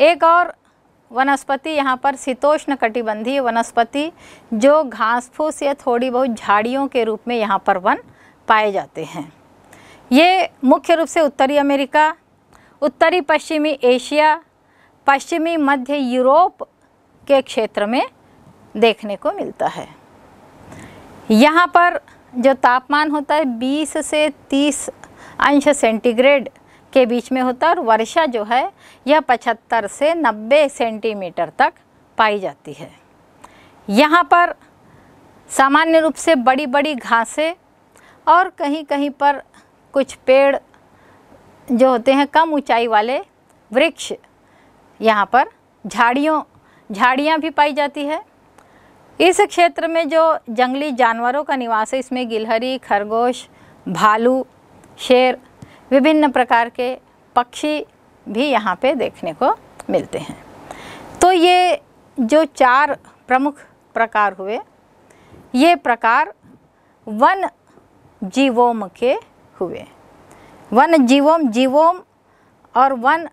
एक और वनस्पति यहाँ पर शीतोष्ण कटिबंधीय वनस्पति जो घास फूस या थोड़ी बहुत झाड़ियों के रूप में यहाँ पर वन पाए जाते हैं ये मुख्य रूप से उत्तरी अमेरिका उत्तरी पश्चिमी एशिया पश्चिमी मध्य यूरोप के क्षेत्र में देखने को मिलता है यहाँ पर जो तापमान होता है 20 से 30 अंश सेंटीग्रेड के बीच में होता है और वर्षा जो है यह 75 से 90 सेंटीमीटर तक पाई जाती है यहाँ पर सामान्य रूप से बड़ी बड़ी घासें और कहीं कहीं पर कुछ पेड़ जो होते हैं कम ऊंचाई वाले वृक्ष यहाँ पर झाड़ियों झाड़ियाँ भी पाई जाती है इस क्षेत्र में जो जंगली जानवरों का निवास है इसमें गिलहरी खरगोश भालू शेर विभिन्न प्रकार के पक्षी भी यहाँ पे देखने को मिलते हैं तो ये जो चार प्रमुख प्रकार हुए ये प्रकार वन जीवोम के हुए वन जीवोम जीवोम और वन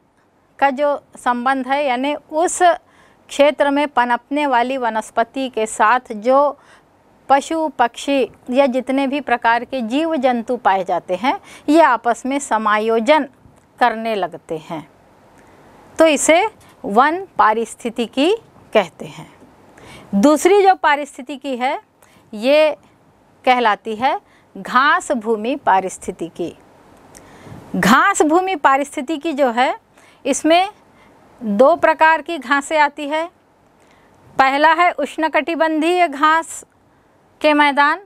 का जो संबंध है यानी उस क्षेत्र में पनपने वाली वनस्पति के साथ जो पशु पक्षी या जितने भी प्रकार के जीव जंतु पाए जाते हैं ये आपस में समायोजन करने लगते हैं तो इसे वन पारिस्थितिकी कहते हैं दूसरी जो पारिस्थितिकी है ये कहलाती है घास भूमि पारिस्थितिकी घास भूमि पारिस्थितिकी जो है इसमें दो प्रकार की घासें आती है पहला है उष्णकटिबंधीय घास के मैदान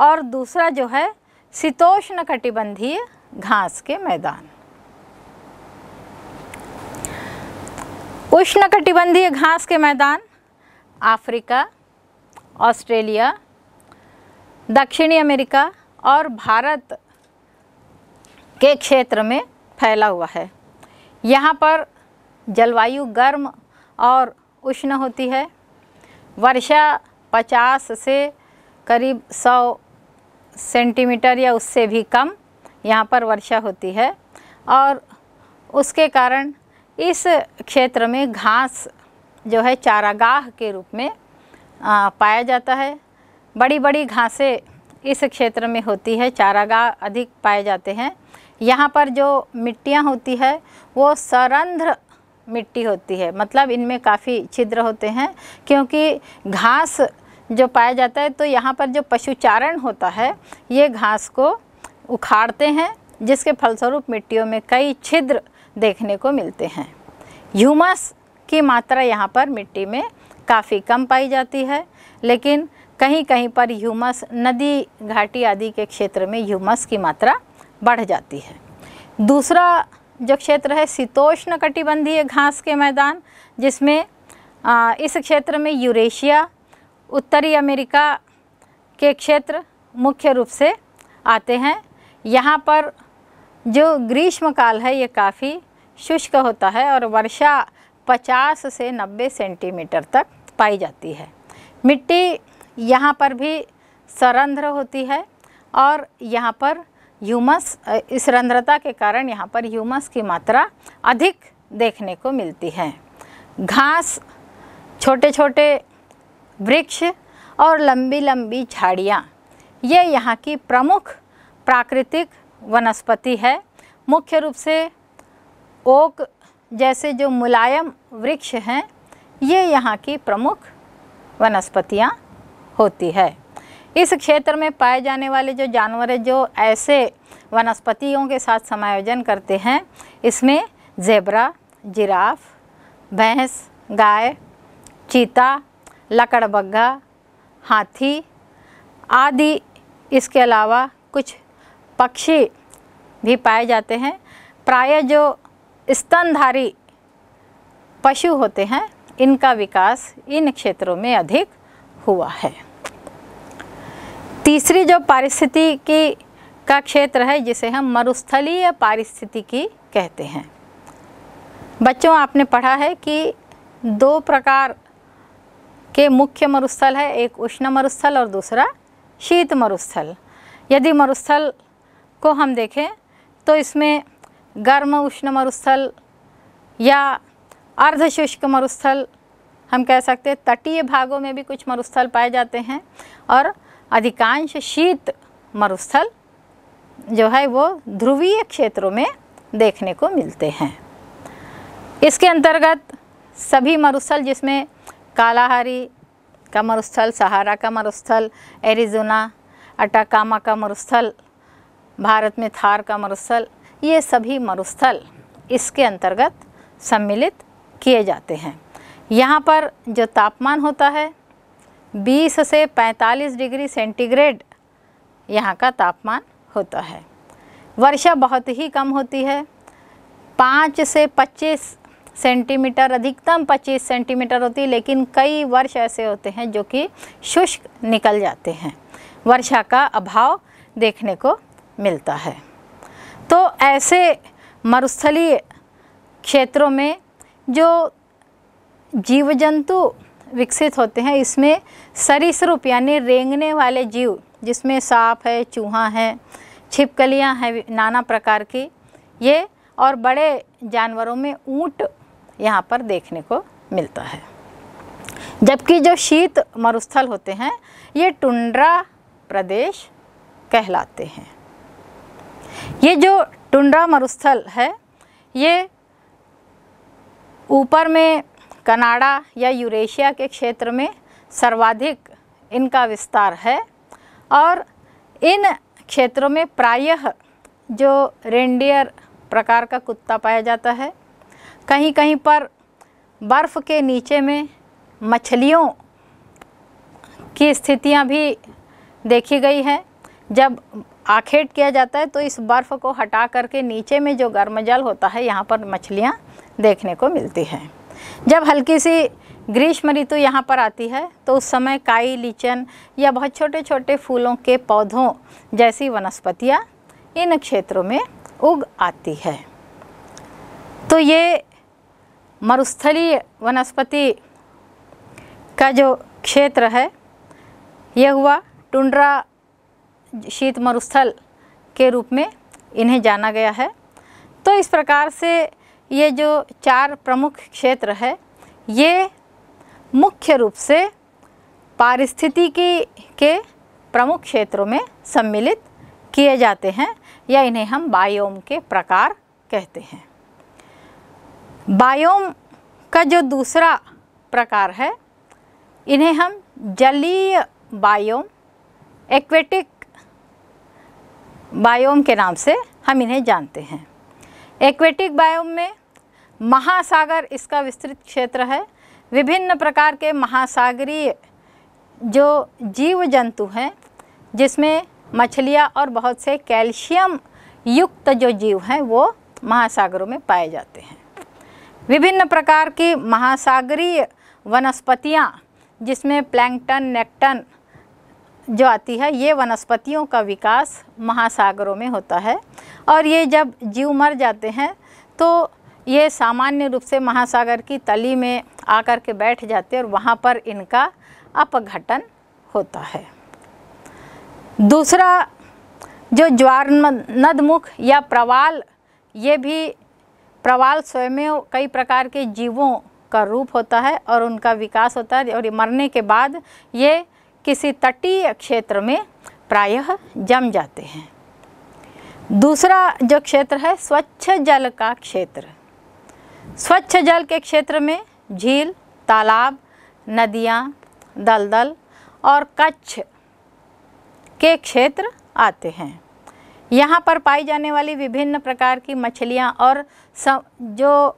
और दूसरा जो है शीतोष्ण कटिबंधीय घास के मैदान उष्ण कटिबंधीय घास के मैदान अफ्रीका ऑस्ट्रेलिया दक्षिणी अमेरिका और भारत के क्षेत्र में फैला हुआ है यहाँ पर जलवायु गर्म और उष्ण होती है वर्षा पचास से करीब सौ सेंटीमीटर या उससे भी कम यहाँ पर वर्षा होती है और उसके कारण इस क्षेत्र में घास जो है चारागाह के रूप में आ, पाया जाता है बड़ी बड़ी घासें इस क्षेत्र में होती है चारागाह अधिक पाए जाते हैं यहाँ पर जो मिट्टियाँ होती है वो सरंध्र मिट्टी होती है मतलब इनमें काफ़ी छिद्र होते हैं क्योंकि घास जो पाया जाता है तो यहाँ पर जो पशुचारण होता है ये घास को उखाड़ते हैं जिसके फलस्वरूप मिट्टियों में कई छिद्र देखने को मिलते हैं ह्यूमस की मात्रा यहाँ पर मिट्टी में काफ़ी कम पाई जाती है लेकिन कहीं कहीं पर ह्यूमस नदी घाटी आदि के क्षेत्र में ह्यूमस की मात्रा बढ़ जाती है दूसरा जो क्षेत्र है शीतोष्ण कटिबंधीय घास के मैदान जिसमें इस क्षेत्र में यूरेशिया उत्तरी अमेरिका के क्षेत्र मुख्य रूप से आते हैं यहाँ पर जो ग्रीष्मकाल है ये काफ़ी शुष्क होता है और वर्षा 50 से 90 सेंटीमीटर तक पाई जाती है मिट्टी यहाँ पर भी सरंध्र होती है और यहाँ पर ह्यूमस इस रंध्रता के कारण यहाँ पर ह्यूमस की मात्रा अधिक देखने को मिलती है घास छोटे छोटे वृक्ष और लंबी लंबी झाड़ियाँ ये यहाँ की प्रमुख प्राकृतिक वनस्पति है मुख्य रूप से ओक जैसे जो मुलायम वृक्ष हैं ये यहाँ की प्रमुख वनस्पतियाँ होती है इस क्षेत्र में पाए जाने वाले जो जानवर हैं जो ऐसे वनस्पतियों के साथ समायोजन करते हैं इसमें जेबरा जिराफ भैंस गाय चीता लकड़बग्घा हाथी आदि इसके अलावा कुछ पक्षी भी पाए जाते हैं प्राय जो स्तनधारी पशु होते हैं इनका विकास इन क्षेत्रों में अधिक हुआ है तीसरी जो पारिस्थितिकी का क्षेत्र है जिसे हम मरुस्थलीय पारिस्थितिकी कहते हैं बच्चों आपने पढ़ा है कि दो प्रकार के मुख्य मरुस्थल है एक उष्ण मरुस्थल और दूसरा शीत मरुस्थल यदि मरुस्थल को हम देखें तो इसमें गर्म उष्ण मरुस्थल या अर्धशुष्क मरुस्थल हम कह सकते हैं तटीय भागों में भी कुछ मरुस्थल पाए जाते हैं और अधिकांश शीत मरुस्थल जो है वो ध्रुवीय क्षेत्रों में देखने को मिलते हैं इसके अंतर्गत सभी मरुस्थल जिसमें कालाहारी का मरुस्थल सहारा का मरुस्थल एरिजोना अटाकामा का मरुस्थल भारत में थार का मरुस्थल ये सभी मरुस्थल इसके अंतर्गत सम्मिलित किए जाते हैं यहाँ पर जो तापमान होता है 20 से 45 डिग्री सेंटीग्रेड यहाँ का तापमान होता है वर्षा बहुत ही कम होती है पाँच से पच्चीस सेंटीमीटर अधिकतम 25 सेंटीमीटर होती है लेकिन कई वर्ष ऐसे होते हैं जो कि शुष्क निकल जाते हैं वर्षा का अभाव देखने को मिलता है तो ऐसे मरुस्थलीय क्षेत्रों में जो जीव जंतु विकसित होते हैं इसमें सरीसरूप यानी रेंगने वाले जीव जिसमें सांप है चूहा है छिपकलियां हैं नाना प्रकार की ये और बड़े जानवरों में ऊँट यहाँ पर देखने को मिलता है जबकि जो शीत मरुस्थल होते हैं ये टुंड्रा प्रदेश कहलाते हैं ये जो टुंड्रा मरुस्थल है ये ऊपर में कनाडा या यूरेशिया के क्षेत्र में सर्वाधिक इनका विस्तार है और इन क्षेत्रों में प्रायः जो रेंडियर प्रकार का कुत्ता पाया जाता है कहीं कहीं पर बर्फ़ के नीचे में मछलियों की स्थितियां भी देखी गई हैं जब आखेट किया जाता है तो इस बर्फ़ को हटा करके नीचे में जो गर्म जल होता है यहाँ पर मछलियाँ देखने को मिलती हैं जब हल्की सी ग्रीष्म ऋतु यहाँ पर आती है तो उस समय काई लीचन या बहुत छोटे छोटे फूलों के पौधों जैसी वनस्पतियाँ इन क्षेत्रों में उग आती है तो ये मरुस्थलीय वनस्पति का जो क्षेत्र है यह हुआ टुंड्रा शीत मरुस्थल के रूप में इन्हें जाना गया है तो इस प्रकार से ये जो चार प्रमुख क्षेत्र है ये मुख्य रूप से पारिस्थितिकी के प्रमुख क्षेत्रों में सम्मिलित किए जाते हैं या इन्हें हम बायोम के प्रकार कहते हैं बायोम का जो दूसरा प्रकार है इन्हें हम जलीय बायोम एक्वेटिक बायोम के नाम से हम इन्हें जानते हैं एक्वेटिक बायोम में महासागर इसका विस्तृत क्षेत्र है विभिन्न प्रकार के महासागरीय जो जीव जंतु हैं जिसमें मछलियाँ और बहुत से कैल्शियम युक्त जो जीव हैं वो महासागरों में पाए जाते हैं विभिन्न प्रकार की महासागरीय वनस्पतियाँ जिसमें प्लैंकटन नेक्टन जो आती है ये वनस्पतियों का विकास महासागरों में होता है और ये जब जीव मर जाते हैं तो ये सामान्य रूप से महासागर की तली में आकर के बैठ जाते हैं और वहाँ पर इनका अपघटन होता है दूसरा जो ज्वार नदमुख या प्रवाल ये भी प्रवाल स्वयं कई प्रकार के जीवों का रूप होता है और उनका विकास होता है और मरने के बाद ये किसी तटीय क्षेत्र में प्रायः जम जाते हैं दूसरा जो क्षेत्र है स्वच्छ जल का क्षेत्र स्वच्छ जल के क्षेत्र में झील तालाब नदियाँ दलदल और कच्छ के क्षेत्र आते हैं यहाँ पर पाई जाने वाली विभिन्न प्रकार की मछलियाँ और सब जो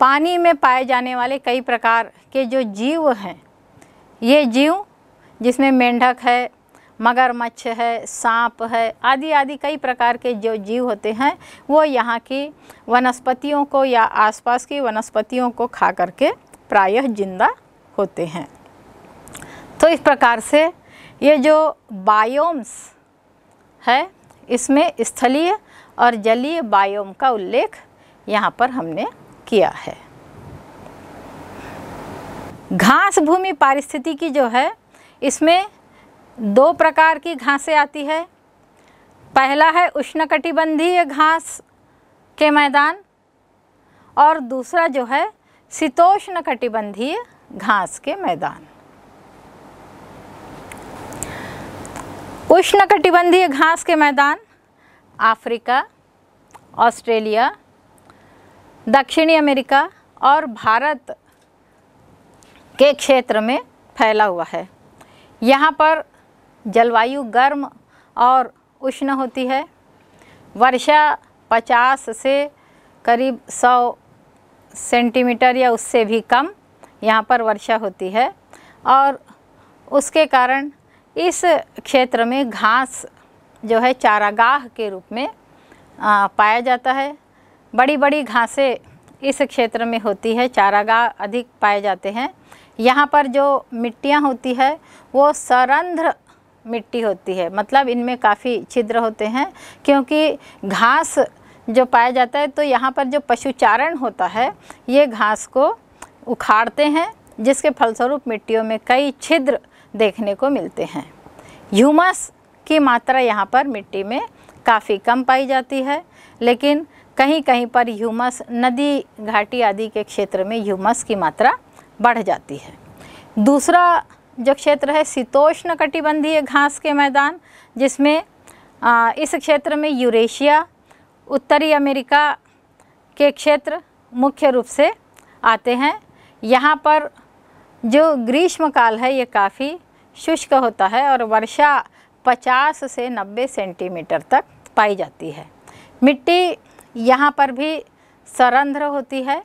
पानी में पाए जाने वाले कई प्रकार के जो जीव हैं ये जीव जिसमें मेंढक है मगरमच्छ है सांप है आदि आदि कई प्रकार के जो जीव होते हैं वो यहाँ की वनस्पतियों को या आसपास की वनस्पतियों को खा करके प्रायः जिंदा होते हैं तो इस प्रकार से ये जो बायोम्स है इसमें स्थलीय और जलीय बायोम का उल्लेख यहाँ पर हमने किया है घास भूमि पारिस्थितिकी जो है इसमें दो प्रकार की घासें आती है पहला है उष्णकटिबंधीय घास के मैदान और दूसरा जो है शीतोष्ण कटिबंधीय घास के मैदान उष्णकटिबंधीय घास के मैदान अफ्रीका ऑस्ट्रेलिया दक्षिणी अमेरिका और भारत के क्षेत्र में फैला हुआ है यहाँ पर जलवायु गर्म और उष्ण होती है वर्षा 50 से करीब 100 सेंटीमीटर या उससे भी कम यहाँ पर वर्षा होती है और उसके कारण इस क्षेत्र में घास जो है चारागाह के रूप में आ, पाया जाता है बड़ी बड़ी घासें इस क्षेत्र में होती है चारागाह अधिक पाए जाते हैं यहाँ पर जो मिट्टियाँ होती है वो सरंध्र मिट्टी होती है मतलब इनमें काफ़ी छिद्र होते हैं क्योंकि घास जो पाया जाता है तो यहाँ पर जो पशुचारण होता है ये घास को उखाड़ते हैं जिसके फलस्वरूप मिट्टियों में कई छिद्र देखने को मिलते हैं ह्यूमस की मात्रा यहाँ पर मिट्टी में काफ़ी कम पाई जाती है लेकिन कहीं कहीं पर ह्यूमस नदी घाटी आदि के क्षेत्र में ह्यूमस की मात्रा बढ़ जाती है दूसरा जो क्षेत्र है शीतोष्ण कटिबंधीय घास के मैदान जिसमें इस क्षेत्र में यूरेशिया उत्तरी अमेरिका के क्षेत्र मुख्य रूप से आते हैं यहाँ पर जो ग्रीष्म काल है ये काफ़ी शुष्क होता है और वर्षा 50 से 90 सेंटीमीटर तक पाई जाती है मिट्टी यहाँ पर भी सरंध्र होती है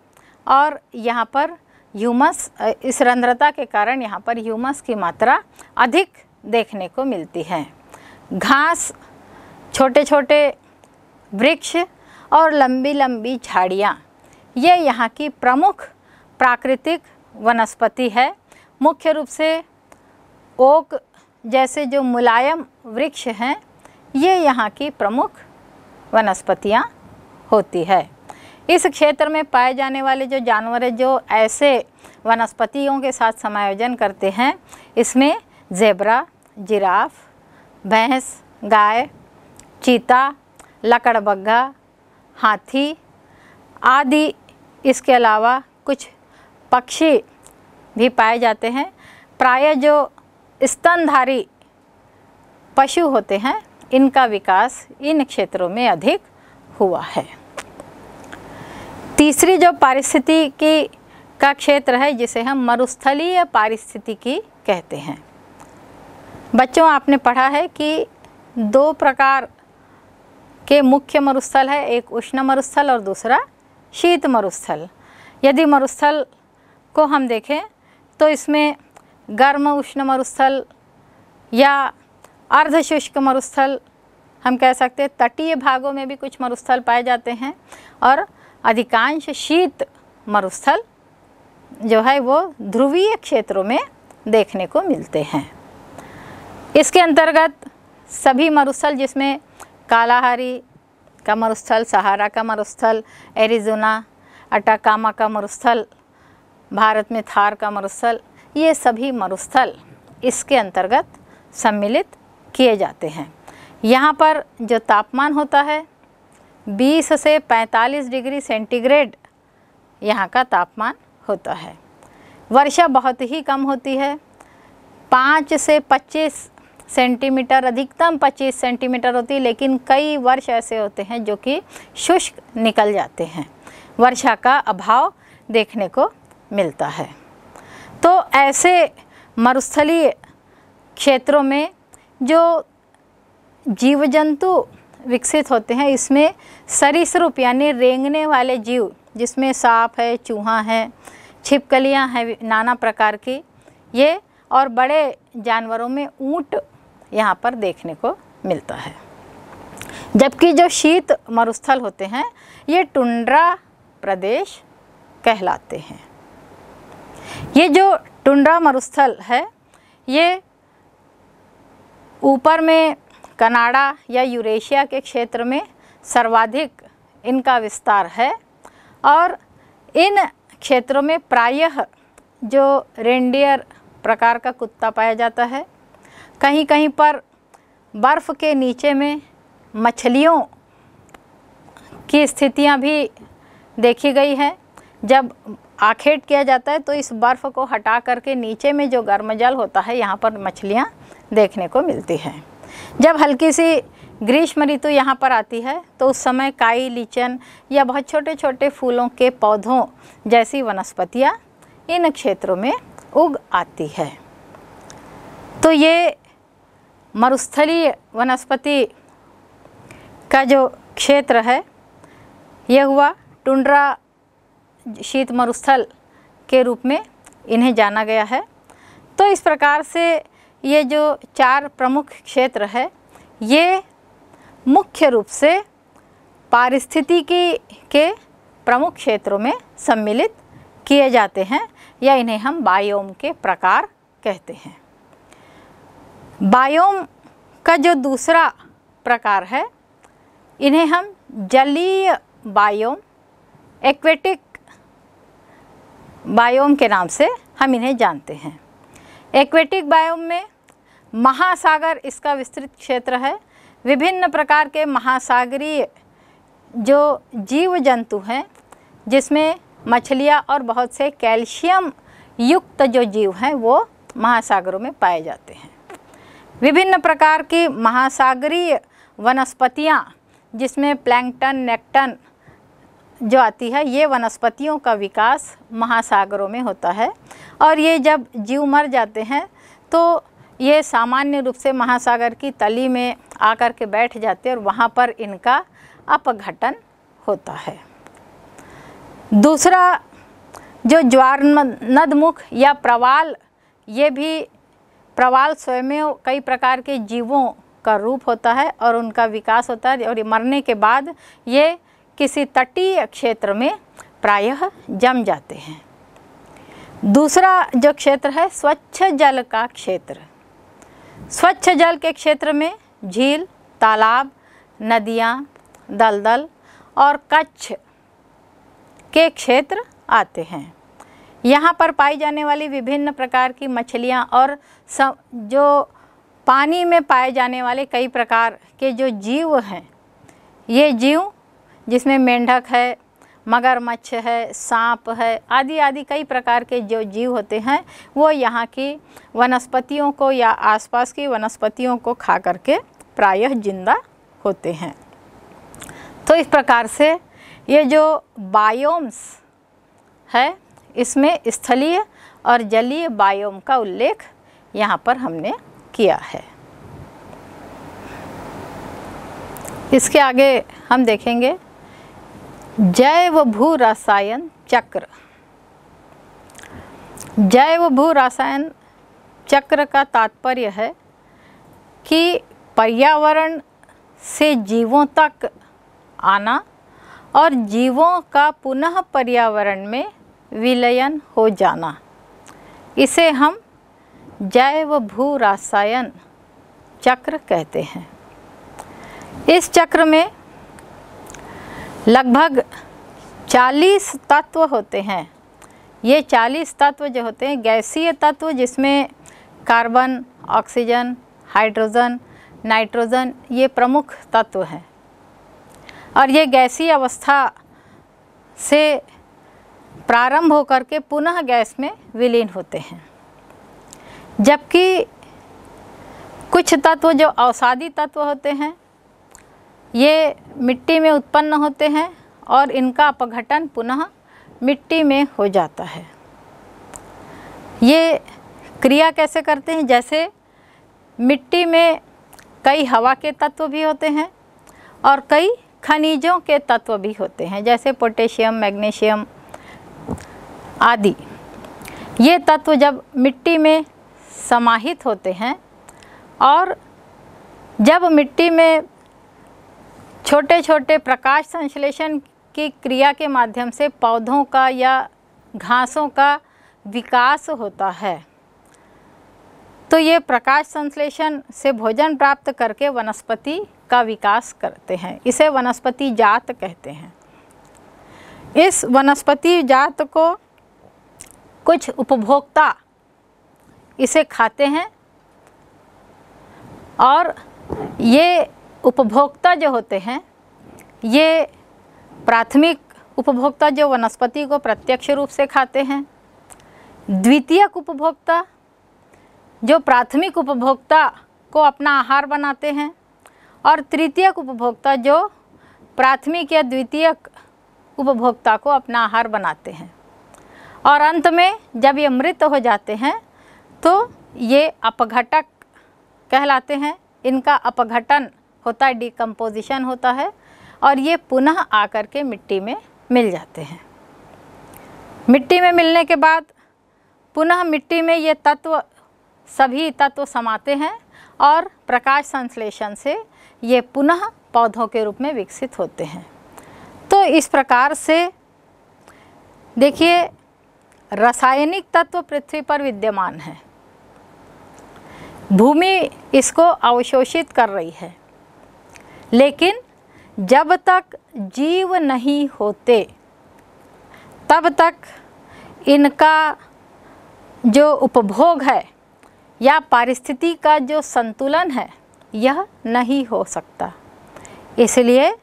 और यहाँ पर ह्यूमस इस रंध्रता के कारण यहाँ पर ह्यूमस की मात्रा अधिक देखने को मिलती है घास छोटे छोटे वृक्ष और लंबी लंबी झाड़ियाँ ये यहाँ की प्रमुख प्राकृतिक वनस्पति है मुख्य रूप से ओक जैसे जो मुलायम वृक्ष हैं ये यहाँ की प्रमुख वनस्पतियाँ होती है इस क्षेत्र में पाए जाने वाले जो जानवर हैं जो ऐसे वनस्पतियों के साथ समायोजन करते हैं इसमें जेबरा जिराफ भैंस गाय चीता लकड़बग्घा हाथी आदि इसके अलावा कुछ पक्षी भी पाए जाते हैं प्राय जो स्तनधारी पशु होते हैं इनका विकास इन क्षेत्रों में अधिक हुआ है तीसरी जो पारिस्थितिकी का क्षेत्र है जिसे हम मरुस्थलीय पारिस्थितिकी कहते हैं बच्चों आपने पढ़ा है कि दो प्रकार के मुख्य मरुस्थल है एक उष्ण मरुस्थल और दूसरा शीत मरुस्थल यदि मरुस्थल को हम देखें तो इसमें गर्म उष्ण मरुस्थल या अर्धशुष्क मरुस्थल हम कह सकते हैं तटीय भागों में भी कुछ मरुस्थल पाए जाते हैं और अधिकांश शीत मरुस्थल जो है वो ध्रुवीय क्षेत्रों में देखने को मिलते हैं इसके अंतर्गत सभी मरुस्थल जिसमें कालाहारी का मरुस्थल सहारा का मरुस्थल एरिजोना अटाकामा का मरुस्थल भारत में थार का मरुस्थल ये सभी मरुस्थल इसके अंतर्गत सम्मिलित किए जाते हैं यहाँ पर जो तापमान होता है 20 से 45 डिग्री सेंटीग्रेड यहाँ का तापमान होता है वर्षा बहुत ही कम होती है पाँच से पच्चीस सेंटीमीटर अधिकतम 25 सेंटीमीटर होती है लेकिन कई वर्ष ऐसे होते हैं जो कि शुष्क निकल जाते हैं वर्षा का अभाव देखने को मिलता है तो ऐसे मरुस्थलीय क्षेत्रों में जो जीव जंतु विकसित होते हैं इसमें सरीसरूप यानी रेंगने वाले जीव जिसमें सांप है चूहा है छिपकलियां हैं नाना प्रकार की ये और बड़े जानवरों में ऊँट यहाँ पर देखने को मिलता है जबकि जो शीत मरुस्थल होते हैं ये टुंड्रा प्रदेश कहलाते हैं ये जो टुंड्रा मरुस्थल है ये ऊपर में कनाडा या यूरेशिया के क्षेत्र में सर्वाधिक इनका विस्तार है और इन क्षेत्रों में प्रायः जो रेंडियर प्रकार का कुत्ता पाया जाता है कहीं कहीं पर बर्फ़ के नीचे में मछलियों की स्थितियां भी देखी गई हैं जब आखेट किया जाता है तो इस बर्फ़ को हटा करके नीचे में जो गर्म जल होता है यहाँ पर मछलियाँ देखने को मिलती हैं जब हल्की सी ग्रीष्म ऋतु यहाँ पर आती है तो उस समय काई लीचन या बहुत छोटे छोटे फूलों के पौधों जैसी वनस्पतियाँ इन क्षेत्रों में उग आती है तो ये मरुस्थलीय वनस्पति का जो क्षेत्र है यह हुआ टुंड्रा शीत मरुस्थल के रूप में इन्हें जाना गया है तो इस प्रकार से ये जो चार प्रमुख क्षेत्र है ये मुख्य रूप से पारिस्थितिकी के प्रमुख क्षेत्रों में सम्मिलित किए जाते हैं या इन्हें हम बायोम के प्रकार कहते हैं बायोम का जो दूसरा प्रकार है इन्हें हम जलीय बायोम एक्वेटिक बायोम के नाम से हम इन्हें जानते हैं एक्वेटिक बायोम में महासागर इसका विस्तृत क्षेत्र है विभिन्न प्रकार के महासागरीय जो जीव जंतु हैं जिसमें मछलियाँ और बहुत से कैल्शियम युक्त जो जीव हैं वो महासागरों में पाए जाते हैं विभिन्न प्रकार की महासागरीय वनस्पतियाँ जिसमें प्लैंकटन नेक्टन जो आती है ये वनस्पतियों का विकास महासागरों में होता है और ये जब जीव मर जाते हैं तो ये सामान्य रूप से महासागर की तली में आकर के बैठ जाते हैं और वहाँ पर इनका अपघटन होता है दूसरा जो ज्वार नदमुख या प्रवाल ये भी प्रवाल स्वयं कई प्रकार के जीवों का रूप होता है और उनका विकास होता है और मरने के बाद ये किसी तटीय क्षेत्र में प्रायः जम जाते हैं दूसरा जो क्षेत्र है स्वच्छ जल का क्षेत्र स्वच्छ जल के क्षेत्र में झील तालाब नदियाँ दलदल और कच्छ के क्षेत्र आते हैं यहाँ पर पाई जाने वाली विभिन्न प्रकार की मछलियाँ और जो पानी में पाए जाने वाले कई प्रकार के जो जीव हैं ये जीव जिसमें मेंढक है मगरमच्छ है सांप है आदि आदि कई प्रकार के जो जीव होते हैं वो यहाँ की वनस्पतियों को या आसपास की वनस्पतियों को खा करके प्रायः जिंदा होते हैं तो इस प्रकार से ये जो बायोम्स है इसमें स्थलीय और जलीय बायोम का उल्लेख यहाँ पर हमने किया है इसके आगे हम देखेंगे जैव भू रसायन चक्र जैव भू रसायन चक्र का तात्पर्य है कि पर्यावरण से जीवों तक आना और जीवों का पुनः पर्यावरण में विलयन हो जाना इसे हम जैव भू रसायन चक्र कहते हैं इस चक्र में लगभग 40 तत्व होते हैं ये 40 तत्व जो होते हैं गैसीय तत्व जिसमें कार्बन ऑक्सीजन हाइड्रोजन नाइट्रोजन ये प्रमुख तत्व हैं और ये गैसीय अवस्था से प्रारंभ होकर के पुनः गैस में विलीन होते हैं जबकि कुछ तत्व जो औसादी तत्व होते हैं ये मिट्टी में उत्पन्न होते हैं और इनका अपघटन पुनः मिट्टी में हो जाता है ये क्रिया कैसे करते हैं जैसे मिट्टी में कई हवा के तत्व भी होते हैं और कई खनिजों के तत्व भी होते हैं जैसे पोटेशियम मैग्नीशियम आदि ये तत्व जब मिट्टी में समाहित होते हैं और जब मिट्टी में छोटे छोटे प्रकाश संश्लेषण की क्रिया के माध्यम से पौधों का या घासों का विकास होता है तो ये प्रकाश संश्लेषण से भोजन प्राप्त करके वनस्पति का विकास करते हैं इसे वनस्पति जात कहते हैं इस वनस्पति जात को कुछ उपभोक्ता इसे खाते हैं और ये उपभोक्ता जो होते हैं ये प्राथमिक उपभोक्ता जो वनस्पति को प्रत्यक्ष रूप से खाते हैं द्वितीयक उपभोक्ता जो प्राथमिक उपभोक्ता को अपना आहार बनाते हैं और तृतीयक उपभोक्ता जो प्राथमिक या द्वितीयक उपभोक्ता को अपना आहार बनाते हैं और अंत में जब ये मृत हो जाते हैं तो ये अपघटक कहलाते हैं इनका अपघटन होता है डिकम्पोजिशन होता है और ये पुनः आकर के मिट्टी में मिल जाते हैं मिट्टी में मिलने के बाद पुनः मिट्टी में ये तत्व सभी तत्व समाते हैं और प्रकाश संश्लेषण से ये पुनः पौधों के रूप में विकसित होते हैं तो इस प्रकार से देखिए रासायनिक तत्व पृथ्वी पर विद्यमान है भूमि इसको अवशोषित कर रही है लेकिन जब तक जीव नहीं होते तब तक इनका जो उपभोग है या पारिस्थिति का जो संतुलन है यह नहीं हो सकता इसलिए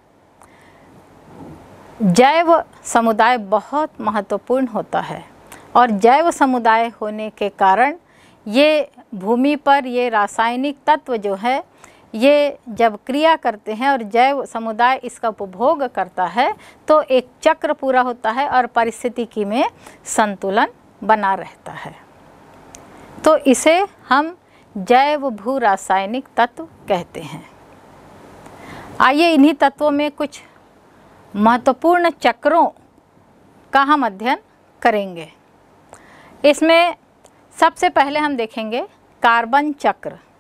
जैव समुदाय बहुत महत्वपूर्ण होता है और जैव समुदाय होने के कारण ये भूमि पर ये रासायनिक तत्व जो है ये जब क्रिया करते हैं और जैव समुदाय इसका उपभोग करता है तो एक चक्र पूरा होता है और पारिस्थितिकी में संतुलन बना रहता है तो इसे हम जैव भू रासायनिक तत्व कहते हैं आइए इन्हीं तत्वों में कुछ महत्वपूर्ण चक्रों का हम अध्ययन करेंगे इसमें सबसे पहले हम देखेंगे कार्बन चक्र